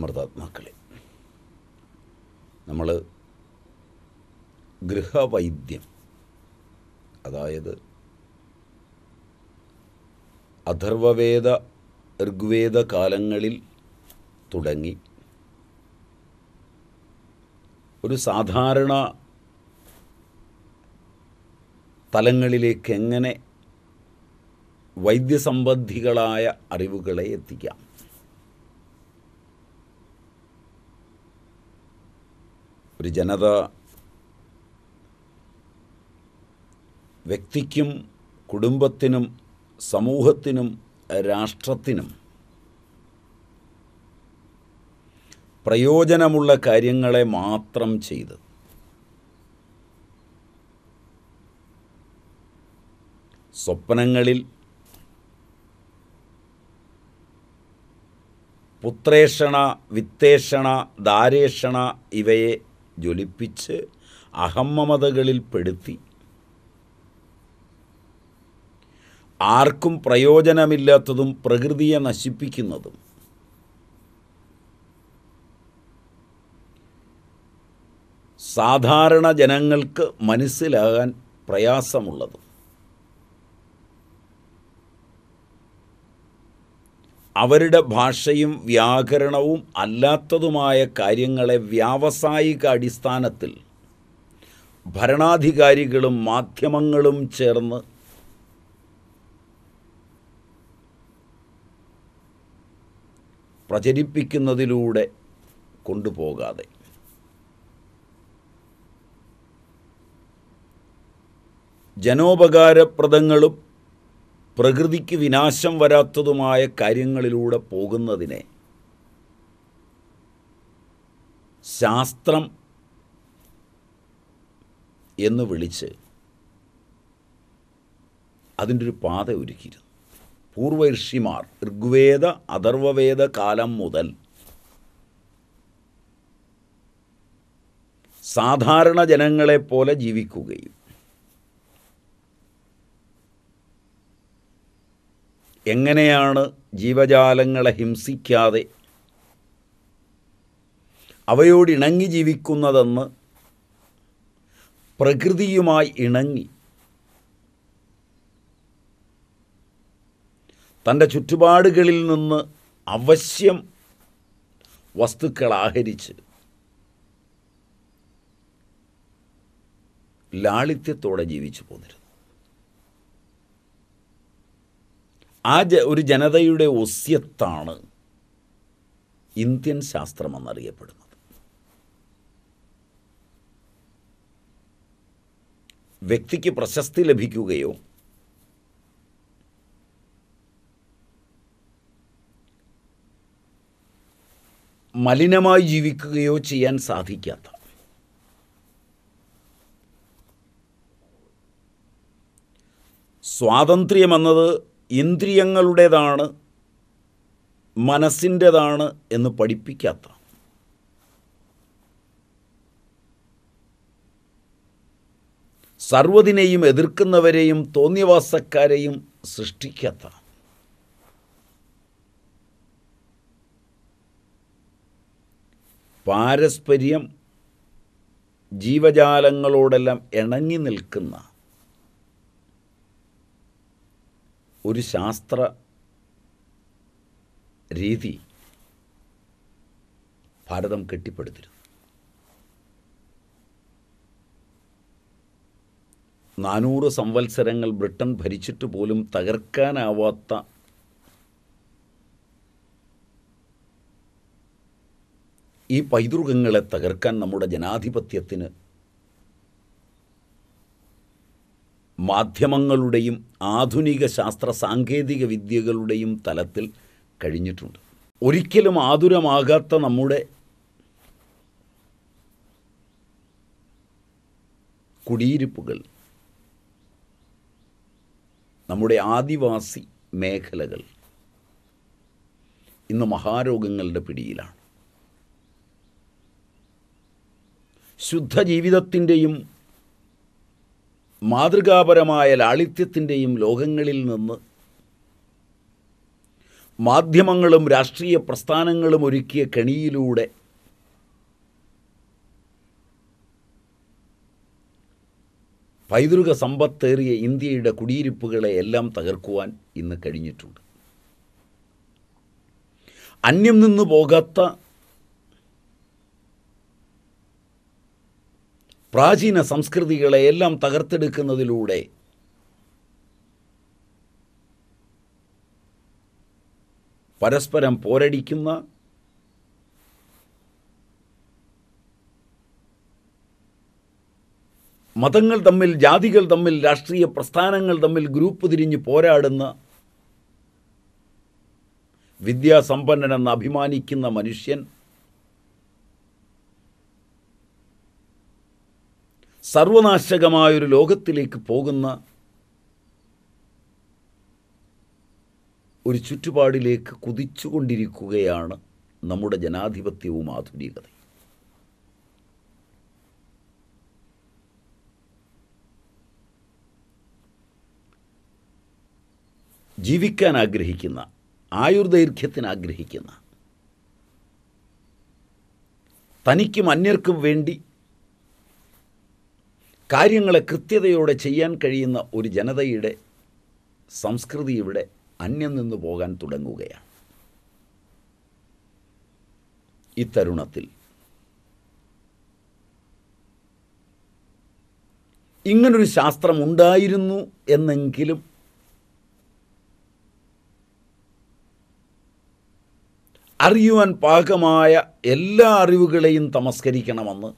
അമൃതാത്മാക്കളെ നമ്മൾ ഗൃഹവൈദ്യം അതായത് അഥർവവേദ ഋഗ്വേദ കാലങ്ങളിൽ തുടങ്ങി ഒരു സാധാരണ തലങ്ങളിലേക്ക് എങ്ങനെ വൈദ്യസംബന്ധികളായ അറിവുകളെ എത്തിക്കാം ഒരു ജനത വ്യക്തിക്കും കുടുംബത്തിനും സമൂഹത്തിനും രാഷ്ട്രത്തിനും പ്രയോജനമുള്ള കാര്യങ്ങളെ മാത്രം ചെയ്ത് സ്വപ്നങ്ങളിൽ പുത്രേഷണ വിത്തേഷണ ദാരേഷണ ഇവയെ ജ്വലിപ്പിച്ച് അഹമ്മമതകളിൽ പെടുത്തി ആർക്കും പ്രയോജനമില്ലാത്തതും പ്രകൃതിയെ നശിപ്പിക്കുന്നതും സാധാരണ ജനങ്ങൾക്ക് മനസ്സിലാകാൻ പ്രയാസമുള്ളതും അവരുടെ ഭാഷയും വ്യാകരണവും അല്ലാത്തതുമായ കാര്യങ്ങളെ വ്യാവസായിക അടിസ്ഥാനത്തിൽ ഭരണാധികാരികളും മാധ്യമങ്ങളും ചേർന്ന് പ്രചരിപ്പിക്കുന്നതിലൂടെ കൊണ്ടുപോകാതെ ജനോപകാരപ്രദങ്ങളും പ്രകൃതിക്ക് വിനാശം വരാത്തതുമായ കാര്യങ്ങളിലൂടെ പോകുന്നതിനെ ശാസ്ത്രം എന്ന് വിളിച്ച് അതിൻ്റെ ഒരു പാത ഒരുക്കിയിരുന്നു പൂർവ ഋഷിമാർ ഋഗ്വേദ അഥർവവേദ കാലം മുതൽ സാധാരണ ജനങ്ങളെപ്പോലെ ജീവിക്കുകയും എങ്ങനെയാണ് ജീവജാലങ്ങളെ ഹിംസിക്കാതെ അവയോട് ഇണങ്ങി ജീവിക്കുന്നതെന്ന് പ്രകൃതിയുമായി ഇണങ്ങി തൻ്റെ ചുറ്റുപാടുകളിൽ നിന്ന് അവശ്യം വസ്തുക്കൾ ആഹരിച്ച് ലാളിത്യത്തോടെ ജീവിച്ചു പോന്നിരുന്നു ആ ഒരു ജനതയുടെ ഒസ്യത്താണ് ഇന്ത്യൻ ശാസ്ത്രം എന്നറിയപ്പെടുന്നത് വ്യക്തിക്ക് പ്രശസ്തി ലഭിക്കുകയോ മലിനമായി ജീവിക്കുകയോ ചെയ്യാൻ സാധിക്കാത്ത സ്വാതന്ത്ര്യമെന്നത് ഇന്ദ്രിയങ്ങളുടേതാണ് മനസ്സിൻ്റെതാണ് എന്ന് പഠിപ്പിക്കാത്ത സർവ്വതിനെയും എതിർക്കുന്നവരെയും തോന്നിയവാസക്കാരെയും സൃഷ്ടിക്കാത്ത പാരസ്പര്യം ജീവജാലങ്ങളോടെല്ലാം ഇണങ്ങി നിൽക്കുന്ന ഒരു ശാസ്ത്ര രീതി ഭാരതം കെട്ടിപ്പടുത്തിരുന്നു നാനൂറ് സംവത്സരങ്ങൾ ബ്രിട്ടൻ ഭരിച്ചിട്ട് പോലും തകർക്കാനാവാത്ത ഈ പൈതൃകങ്ങളെ തകർക്കാൻ നമ്മുടെ ജനാധിപത്യത്തിന് മാധ്യമങ്ങളുടെയും ആധുനിക ശാസ്ത്ര സാങ്കേതിക വിദ്യകളുടെയും തലത്തിൽ കഴിഞ്ഞിട്ടുണ്ട് ഒരിക്കലും ആതുരമാകാത്ത നമ്മുടെ കുടിയിരിപ്പുകൾ നമ്മുടെ ആദിവാസി മേഖലകൾ ഇന്ന് മഹാരോഗങ്ങളുടെ പിടിയിലാണ് ശുദ്ധജീവിതത്തിൻ്റെയും മാതൃകാപരമായ ലാളിത്യത്തിൻ്റെയും ലോകങ്ങളിൽ നിന്ന് മാധ്യമങ്ങളും രാഷ്ട്രീയ പ്രസ്ഥാനങ്ങളും ഒരുക്കിയ കെണിയിലൂടെ പൈതൃക സമ്പത്തേറിയ ഇന്ത്യയുടെ കുടിയിരിപ്പുകളെ എല്ലാം തകർക്കുവാൻ ഇന്ന് കഴിഞ്ഞിട്ടുണ്ട് അന്യം നിന്നു പോകാത്ത പ്രാചീന സംസ്കൃതികളെ എല്ലാം തകർത്തെടുക്കുന്നതിലൂടെ പരസ്പരം പോരടിക്കുന്ന മതങ്ങൾ തമ്മിൽ ജാതികൾ തമ്മിൽ രാഷ്ട്രീയ പ്രസ്ഥാനങ്ങൾ തമ്മിൽ ഗ്രൂപ്പ് തിരിഞ്ഞ് പോരാടുന്ന വിദ്യാസമ്പന്നനെന്ന് അഭിമാനിക്കുന്ന മനുഷ്യൻ സർവനാശകമായൊരു ലോകത്തിലേക്ക് പോകുന്ന ഒരു ചുറ്റുപാടിലേക്ക് കുതിച്ചുകൊണ്ടിരിക്കുകയാണ് നമ്മുടെ ജനാധിപത്യവും ആധുനികതയും ജീവിക്കാൻ ആഗ്രഹിക്കുന്ന ആയുർദൈർഘ്യത്തിന് ആഗ്രഹിക്കുന്ന തനിക്കും അന്യർക്കും വേണ്ടി കാര്യങ്ങളെ കൃത്യതയോടെ ചെയ്യാൻ കഴിയുന്ന ഒരു ജനതയുടെ സംസ്കൃതി ഇവിടെ അന്യം നിന്നു പോകാൻ തുടങ്ങുകയാണ് ഇത്തരുണത്തിൽ ഇങ്ങനൊരു ശാസ്ത്രം ഉണ്ടായിരുന്നു എന്നെങ്കിലും അറിയുവാൻ പാകമായ എല്ലാ അറിവുകളെയും തമസ്കരിക്കണമെന്ന്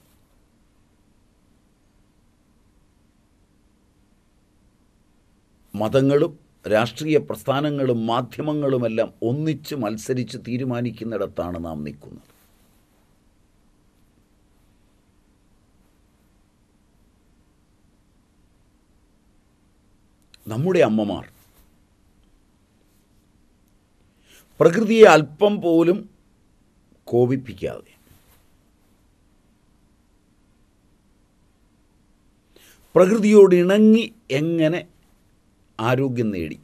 മതങ്ങളും രാഷ്ട്രീയ പ്രസ്ഥാനങ്ങളും മാധ്യമങ്ങളുമെല്ലാം ഒന്നിച്ച് മത്സരിച്ച് തീരുമാനിക്കുന്നിടത്താണ് നാം നിൽക്കുന്നത് നമ്മുടെ അമ്മമാർ പ്രകൃതിയെ അല്പം പോലും കോപിപ്പിക്കാതെ പ്രകൃതിയോട് ഇണങ്ങി എങ്ങനെ ആരോഗ്യം നേടി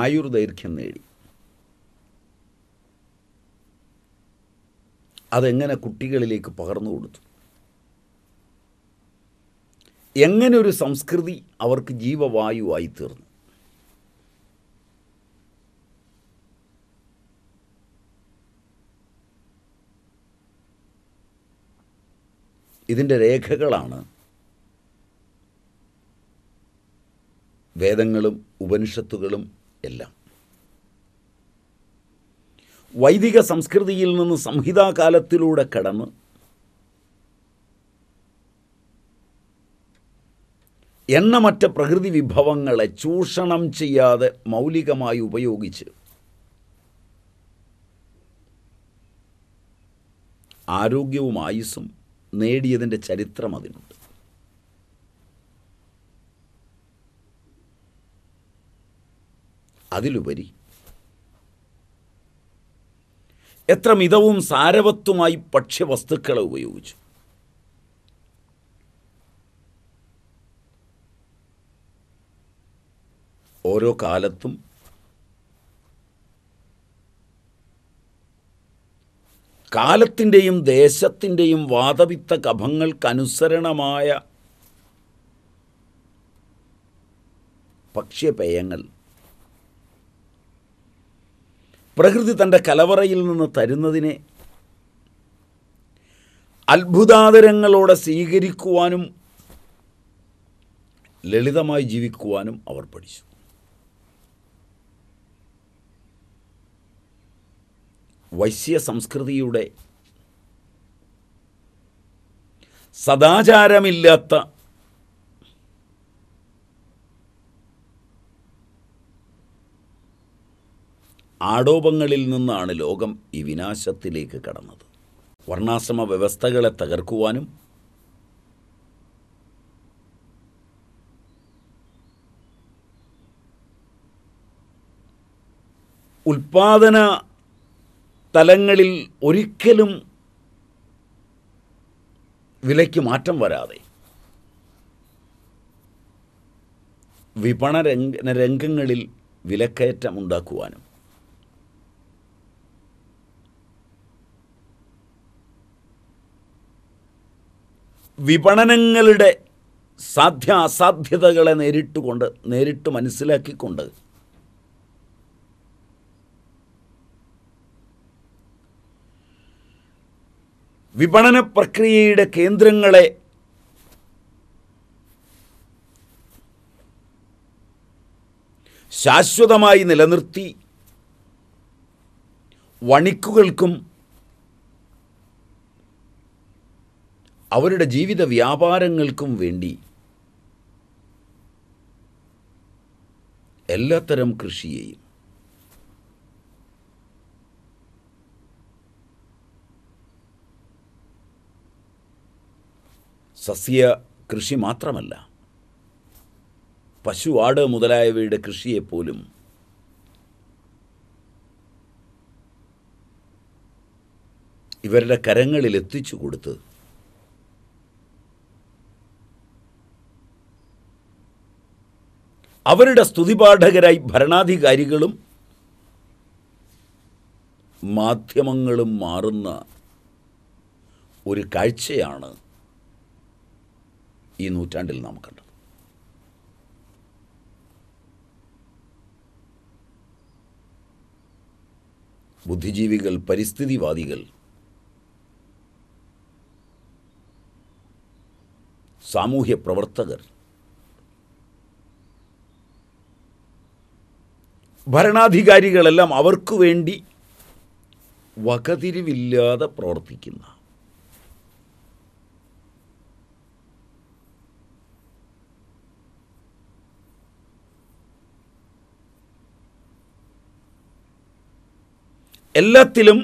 ആയുർദൈർഘ്യം നേടി അതെങ്ങനെ കുട്ടികളിലേക്ക് പകർന്നു കൊടുത്തു എങ്ങനെ ഒരു സംസ്കൃതി അവർക്ക് ജീവവായുവായി തീർന്നു ഇതിൻ്റെ രേഖകളാണ് വേദങ്ങളും ഉപനിഷത്തുകളും എല്ലാം വൈദിക സംസ്കൃതിയിൽ നിന്ന് സംഹിതാകാലത്തിലൂടെ കടന്ന് എണ്ണമറ്റ പ്രകൃതി വിഭവങ്ങളെ ചൂഷണം ചെയ്യാതെ മൗലികമായി ഉപയോഗിച്ച് ആരോഗ്യവും ആയുസ്സും നേടിയതിൻ്റെ ചരിത്രം അതിനുണ്ട് അതിലുപരി എത്ര മിതവും സാരവത്വമായി ഭക്ഷ്യവസ്തുക്കളെ ഉപയോഗിച്ചു ഓരോ കാലത്തും കാലത്തിൻ്റെയും ദേശത്തിൻ്റെയും വാദവിത്ത കഭങ്ങൾക്കനുസരണമായ ഭക്ഷ്യപേയങ്ങൾ പ്രകൃതി തൻ്റെ കലവറയിൽ നിന്ന് തരുന്നതിനെ അത്ഭുതാദരങ്ങളോടെ സ്വീകരിക്കുവാനും ലളിതമായി ജീവിക്കുവാനും അവർ പഠിച്ചു വൈശ്യ സംസ്കൃതിയുടെ സദാചാരമില്ലാത്ത ആടോപങ്ങളിൽ നിന്നാണ് ലോകം ഈ വിനാശത്തിലേക്ക് കടന്നത് വർണ്ണാശ്രമ വ്യവസ്ഥകളെ തകർക്കുവാനും ഉൽപാദന തലങ്ങളിൽ ഒരിക്കലും വിലയ്ക്ക് മാറ്റം വരാതെ വിപണ രംഗങ്ങളിൽ വിലക്കയറ്റം ഉണ്ടാക്കുവാനും വിപണനങ്ങളുടെ സാധ്യ അസാധ്യതകളെ നേരിട്ടുകൊണ്ട് നേരിട്ട് മനസ്സിലാക്കിക്കൊണ്ട് വിപണന പ്രക്രിയയുടെ കേന്ദ്രങ്ങളെ ശാശ്വതമായി നിലനിർത്തി വണിക്കുകൾക്കും അവരുടെ ജീവിത വ്യാപാരങ്ങൾക്കും വേണ്ടി എല്ലാത്തരം കൃഷിയെയും സസ്യ കൃഷി മാത്രമല്ല പശു ആട് മുതലായവയുടെ കൃഷിയെപ്പോലും ഇവരുടെ കരങ്ങളിൽ എത്തിച്ചു കൊടുത്ത് അവരുടെ സ്തുതിപാഠകരായി ഭരണാധികാരികളും മാധ്യമങ്ങളും മാറുന്ന ഒരു കാഴ്ചയാണ് ഈ നൂറ്റാണ്ടിൽ നാം കണ്ടത് ബുദ്ധിജീവികൾ പരിസ്ഥിതിവാദികൾ സാമൂഹ്യ പ്രവർത്തകർ ഭരണാധികാരികളെല്ലാം അവർക്ക് വേണ്ടി വകതിരിവില്ലാതെ പ്രവർത്തിക്കുന്ന എല്ലാത്തിലും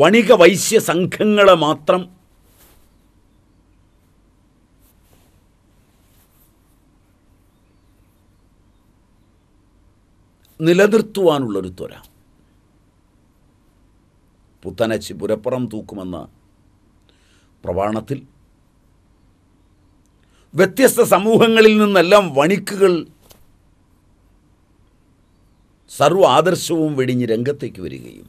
വണിക വൈശ്യ സംഘങ്ങളെ മാത്രം നിലനിർത്തുവാനുള്ളൊരു ത്വര പുത്തനച്ചി പുരപ്പുറം തൂക്കുമെന്ന പ്രവാണത്തിൽ വ്യത്യസ്ത സമൂഹങ്ങളിൽ നിന്നെല്ലാം വണിക്കുകൾ സർവ ആദർശവും വെടിഞ്ഞ് രംഗത്തേക്ക് വരികയും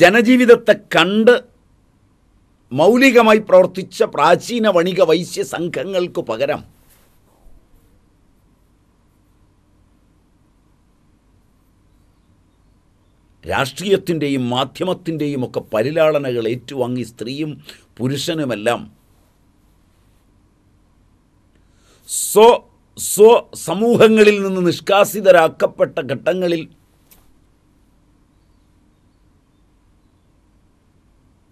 ജനജീവിതത്തെ കണ്ട് മൗലികമായി പ്രവർത്തിച്ച പ്രാചീന വണിക വൈശ്യ സംഘങ്ങൾക്ക് പകരം രാഷ്ട്രീയത്തിൻ്റെയും മാധ്യമത്തിൻ്റെയും ഒക്കെ പരിലാളനകൾ ഏറ്റുവാങ്ങി സ്ത്രീയും പുരുഷനുമെല്ലാം സ്വ സ്വ സമൂഹങ്ങളിൽ നിന്ന് നിഷ്കാസിതരാക്കപ്പെട്ട ഘട്ടങ്ങളിൽ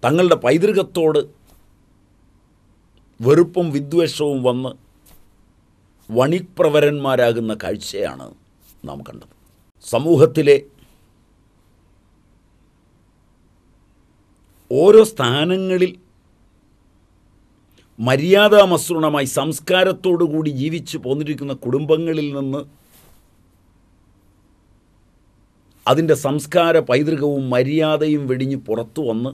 തങ്ങളുടെ പൈതൃകത്തോട് വെറുപ്പും വിദ്വേഷവും വന്ന് വണിപ്രവരന്മാരാകുന്ന കാഴ്ചയാണ് നാം കണ്ടത് സമൂഹത്തിലെ ഓരോ സ്ഥാനങ്ങളിൽ മര്യാദാമസൃണമായി സംസ്കാരത്തോടുകൂടി ജീവിച്ചു പോന്നിരിക്കുന്ന കുടുംബങ്ങളിൽ നിന്ന് അതിൻ്റെ സംസ്കാര പൈതൃകവും മര്യാദയും വെടിഞ്ഞ് പുറത്തു വന്ന്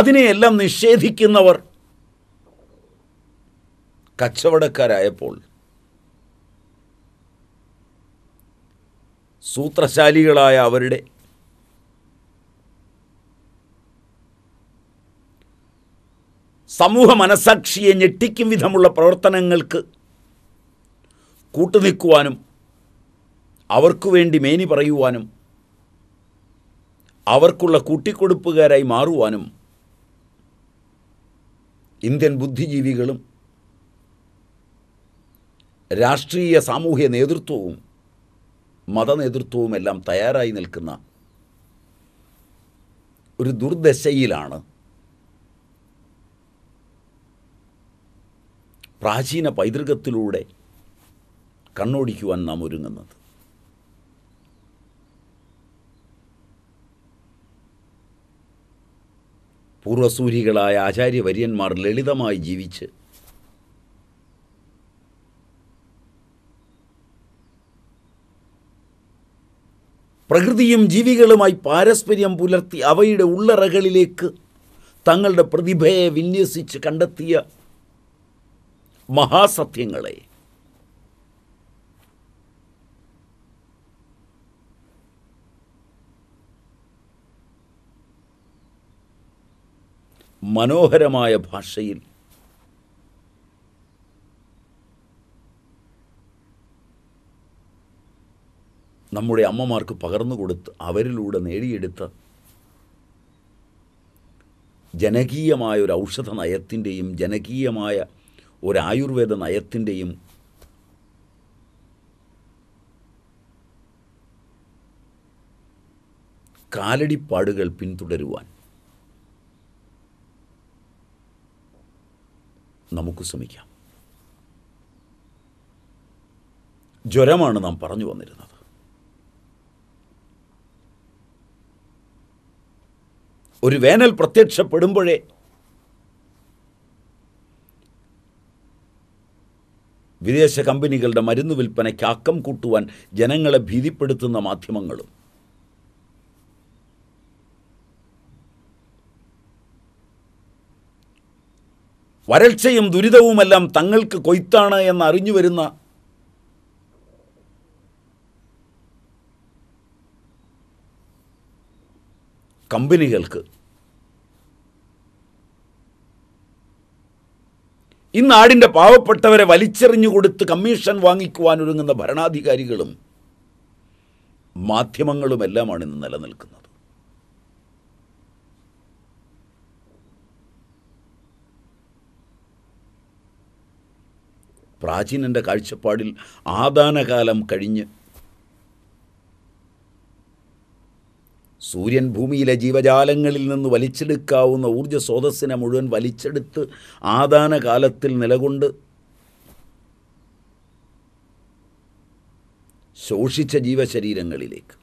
അതിനെയെല്ലാം നിഷേധിക്കുന്നവർ കച്ചവടക്കാരായപ്പോൾ സൂത്രശാലികളായ അവരുടെ സമൂഹ മനസാക്ഷിയെ ഞെട്ടിക്കും വിധമുള്ള പ്രവർത്തനങ്ങൾക്ക് കൂട്ടുനിൽക്കുവാനും അവർക്കു വേണ്ടി മേനി പറയുവാനും അവർക്കുള്ള കൂട്ടിക്കൊടുപ്പുകാരായി മാറുവാനും ഇന്ത്യൻ ബുദ്ധിജീവികളും രാഷ്ട്രീയ സാമൂഹ്യ നേതൃത്വവും മതനേതൃത്വവും എല്ലാം തയ്യാറായി നിൽക്കുന്ന ഒരു ദുർദശയിലാണ് പ്രാചീന പൈതൃകത്തിലൂടെ കണ്ണോടിക്കുവാൻ നാം ഒരുങ്ങുന്നത് പൂർവസൂരികളായ ആചാര്യവര്യന്മാർ ലളിതമായി ജീവിച്ച് പ്രകൃതിയും ജീവികളുമായി പാരസ്പര്യം പുലർത്തി അവയുടെ ഉള്ളറകളിലേക്ക് തങ്ങളുടെ പ്രതിഭയെ വിന്യസിച്ച് കണ്ടെത്തിയ മഹാസത്യങ്ങളെ മനോഹരമായ ഭാഷയിൽ നമ്മുടെ അമ്മമാർക്ക് പകർന്നു കൊടുത്ത് അവരിലൂടെ നേടിയെടുത്ത ജനകീയമായ ഒരു ഔഷധ നയത്തിൻ്റെയും ജനകീയമായ ഒരു ആയുർവേദ നയത്തിൻ്റെയും കാലടിപ്പാടുകൾ പിന്തുടരുവാൻ നമുക്ക് ശ്രമിക്കാം ജ്വരമാണ് നാം പറഞ്ഞു വന്നിരുന്നത് ഒരു വേനൽ പ്രത്യക്ഷപ്പെടുമ്പോഴേ വിദേശ കമ്പനികളുടെ മരുന്ന് വിൽപ്പനയ്ക്ക് അക്കം കൂട്ടുവാൻ ജനങ്ങളെ ഭീതിപ്പെടുത്തുന്ന മാധ്യമങ്ങളും വരൾച്ചയും ദുരിതവുമെല്ലാം തങ്ങൾക്ക് കൊയ്ത്താണ് എന്ന് അറിഞ്ഞു വരുന്ന കമ്പനികൾക്ക് ഈ നാടിൻ്റെ പാവപ്പെട്ടവരെ വലിച്ചെറിഞ്ഞു കൊടുത്ത് കമ്മീഷൻ വാങ്ങിക്കുവാനൊരുങ്ങുന്ന ഭരണാധികാരികളും മാധ്യമങ്ങളുമെല്ലാമാണ് ഇന്ന് നിലനിൽക്കുന്നത് പ്രാചീനൻ്റെ കാഴ്ചപ്പാടിൽ ആദാനകാലം കഴിഞ്ഞ് സൂര്യൻ ഭൂമിയിലെ ജീവജാലങ്ങളിൽ നിന്ന് വലിച്ചെടുക്കാവുന്ന ഊർജ സ്രോതസ്സിനെ മുഴുവൻ വലിച്ചെടുത്ത് ആദാന കാലത്തിൽ നിലകൊണ്ട് ശോഷിച്ച ജീവശരീരങ്ങളിലേക്ക്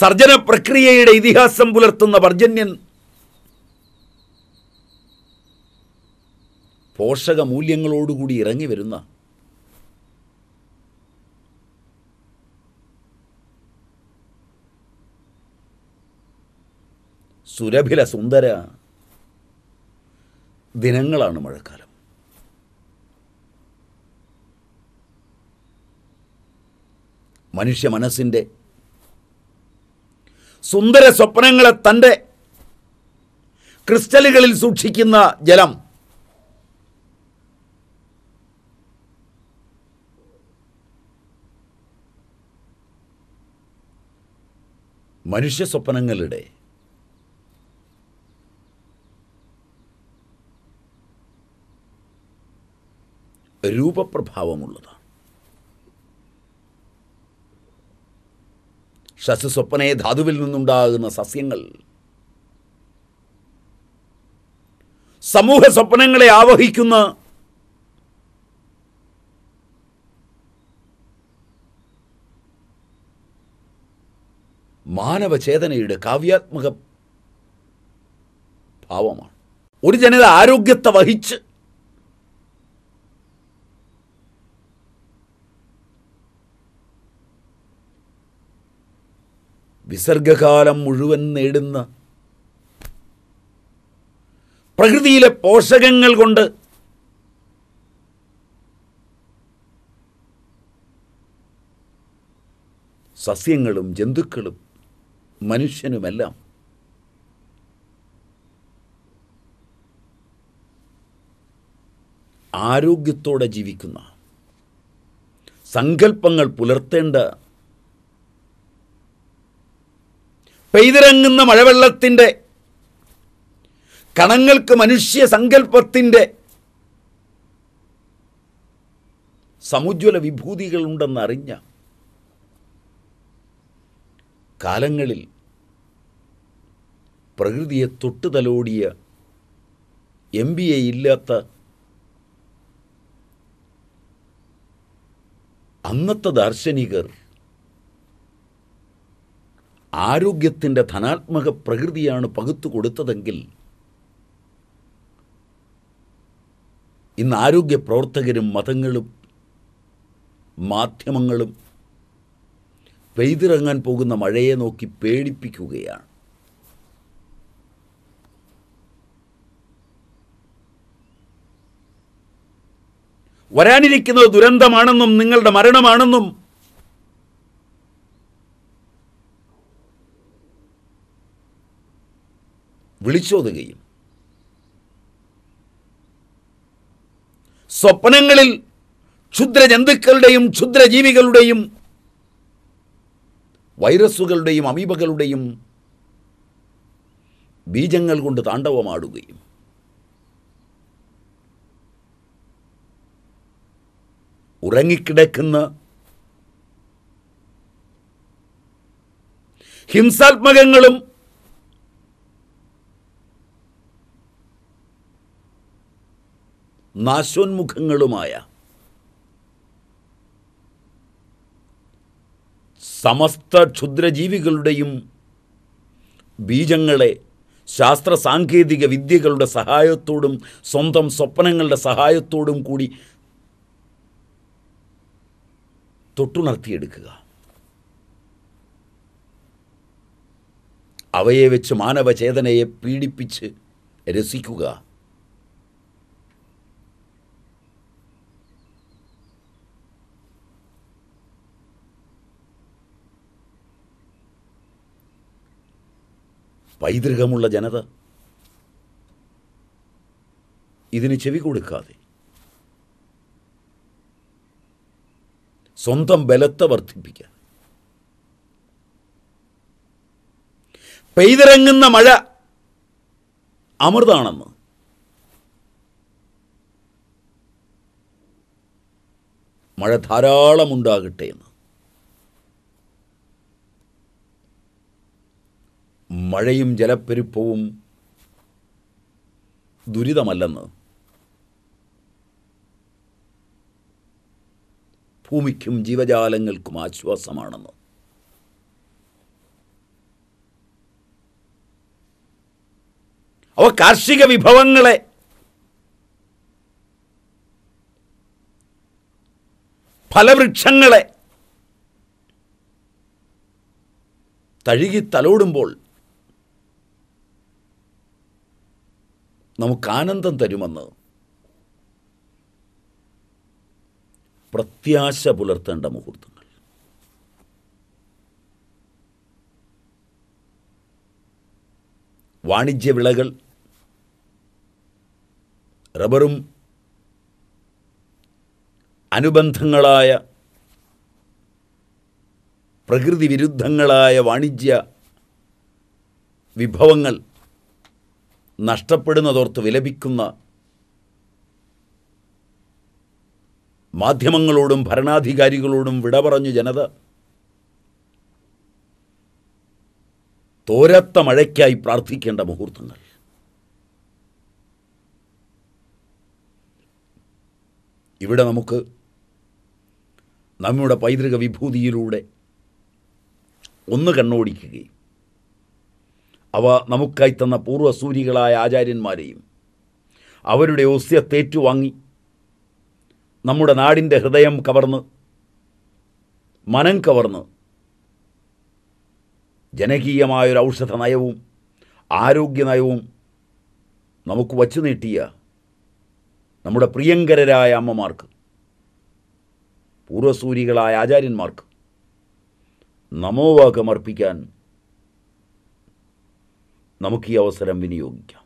സർജന പ്രക്രിയയുടെ ഇതിഹാസം പുലർത്തുന്ന പർജന്യൻ പോഷക മൂല്യങ്ങളോടുകൂടി ഇറങ്ങി വരുന്ന സുരഭില സുന്ദര ദിനങ്ങളാണ് മഴക്കാലം മനുഷ്യ മനസ്സിൻ്റെ സുന്ദര സ്വപ്നങ്ങളെ തൻ്റെ ക്രിസ്റ്റലുകളിൽ സൂക്ഷിക്കുന്ന ജലം മനുഷ്യ സ്വപ്നങ്ങളുടെ രൂപപ്രഭാവമുള്ളതാണ് ശശുസ്വപ്നയെ ധാതുവിൽ നിന്നുണ്ടാകുന്ന സസ്യങ്ങൾ സമൂഹ സ്വപ്നങ്ങളെ ആവഹിക്കുന്ന മാനവചേതനയുടെ കാവ്യാത്മക ഭാവമാണ് ഒരു ജനത ആരോഗ്യത്തെ വഹിച്ച് വിസർഗകാലം മുഴുവൻ നേടുന്ന പ്രകൃതിയിലെ പോഷകങ്ങൾ കൊണ്ട് സസ്യങ്ങളും ജന്തുക്കളും മനുഷ്യനുമെല്ലാം ആരോഗ്യത്തോടെ ജീവിക്കുന്ന സങ്കല്പങ്ങൾ പുലർത്തേണ്ട പെയ്തിറങ്ങുന്ന മഴവെള്ളത്തിൻ്റെ കണങ്ങൾക്ക് മനുഷ്യ സങ്കല്പത്തിൻ്റെ സമുജ്വല അറിഞ്ഞ കാലങ്ങളിൽ പ്രകൃതിയെ തൊട്ടുതലോടിയ തലോടിയ എം ബി എ ഇല്ലാത്ത അന്നത്തെ ദാർശനികർ ആരോഗ്യത്തിൻ്റെ ധനാത്മക പ്രകൃതിയാണ് പകുത്തു കൊടുത്തതെങ്കിൽ ഇന്ന് ആരോഗ്യ പ്രവർത്തകരും മതങ്ങളും മാധ്യമങ്ങളും പെയ്തിറങ്ങാൻ പോകുന്ന മഴയെ നോക്കി പേടിപ്പിക്കുകയാണ് വരാനിരിക്കുന്നത് ദുരന്തമാണെന്നും നിങ്ങളുടെ മരണമാണെന്നും വിളിച്ചോതുകയും സ്വപ്നങ്ങളിൽ ക്ഷുദ്രജന്തുക്കളുടെയും ക്ഷുദ്രജീവികളുടെയും വൈറസുകളുടെയും അമീബകളുടെയും ബീജങ്ങൾ കൊണ്ട് താണ്ഡവമാടുകയും ഉറങ്ങിക്കിടക്കുന്ന ഹിംസാത്മകങ്ങളും നാശോന്മുഖങ്ങളുമായ സമസ്ത ക്ഷുദ്രജീവികളുടെയും ബീജങ്ങളെ ശാസ്ത്ര സാങ്കേതിക വിദ്യകളുടെ സഹായത്തോടും സ്വന്തം സ്വപ്നങ്ങളുടെ സഹായത്തോടും കൂടി തൊട്ടുണർത്തിയെടുക്കുക അവയെ വെച്ച് മാനവചേതനയെ പീഡിപ്പിച്ച് രസിക്കുക പൈതൃകമുള്ള ജനത ഇതിന് ചെവി കൊടുക്കാതെ സ്വന്തം ബലത്തെ വർദ്ധിപ്പിക്കാൻ പെയ്തിറങ്ങുന്ന മഴ അമൃതാണെന്ന് മഴ ധാരാളമുണ്ടാകട്ടെ എന്ന് മഴയും ജലപ്പെരുപ്പവും ദുരിതമല്ലെന്ന് ഭൂമിക്കും ജീവജാലങ്ങൾക്കും ആശ്വാസമാണെന്ന് അവ കാർഷിക വിഭവങ്ങളെ ഫലവൃക്ഷങ്ങളെ തഴുകി തലോടുമ്പോൾ നമുക്ക് ആനന്ദം തരുമെന്ന് പ്രത്യാശ പുലർത്തേണ്ട മുഹൂർത്തങ്ങൾ വാണിജ്യ വിളകൾ റബ്ബറും അനുബന്ധങ്ങളായ പ്രകൃതി വിരുദ്ധങ്ങളായ വാണിജ്യ വിഭവങ്ങൾ നഷ്ടപ്പെടുന്നതോർത്ത് വിലപിക്കുന്ന മാധ്യമങ്ങളോടും ഭരണാധികാരികളോടും വിട പറഞ്ഞു ജനത തോരത്ത മഴയ്ക്കായി പ്രാർത്ഥിക്കേണ്ട മുഹൂർത്തങ്ങൾ ഇവിടെ നമുക്ക് നമ്മുടെ പൈതൃക വിഭൂതിയിലൂടെ ഒന്ന് കണ്ണോടിക്കുകയും അവ നമുക്കായി തന്ന പൂർവ്വസൂരികളായ ആചാര്യന്മാരെയും അവരുടെ ഒസ്യത്തേറ്റുവാങ്ങി നമ്മുടെ നാടിൻ്റെ ഹൃദയം കവർന്ന് മനം കവർന്ന് ജനകീയമായൊരു ഔഷധ നയവും ആരോഗ്യ നയവും നമുക്ക് വച്ചു നീട്ടിയ നമ്മുടെ പ്രിയങ്കരരായ അമ്മമാർക്ക് പൂർവസൂരികളായ ആചാര്യന്മാർക്ക് നമോവാകം അർപ്പിക്കാൻ നമുക്ക് ഈ അവസരം വിനിയോഗിക്കാം